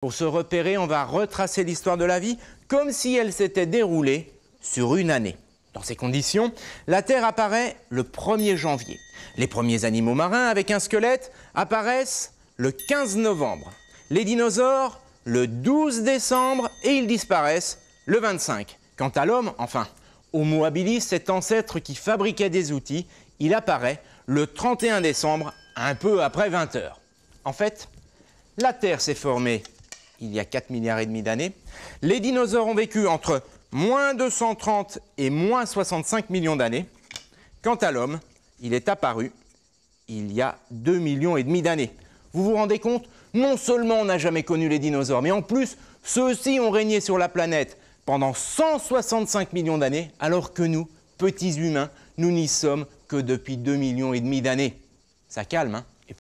Pour se repérer, on va retracer l'histoire de la vie comme si elle s'était déroulée sur une année. Dans ces conditions, la Terre apparaît le 1er janvier. Les premiers animaux marins avec un squelette apparaissent le 15 novembre. Les dinosaures le 12 décembre et ils disparaissent le 25. Quant à l'homme, enfin, Homo habilis, cet ancêtre qui fabriquait des outils, il apparaît le 31 décembre, un peu après 20 heures. En fait, la Terre s'est formée il y a 4 milliards et demi d'années, les dinosaures ont vécu entre moins 230 et moins 65 millions d'années. Quant à l'homme, il est apparu il y a 2 millions et demi d'années. Vous vous rendez compte Non seulement on n'a jamais connu les dinosaures, mais en plus, ceux-ci ont régné sur la planète pendant 165 millions d'années, alors que nous, petits humains, nous n'y sommes que depuis 2 millions et demi d'années. Ça calme, hein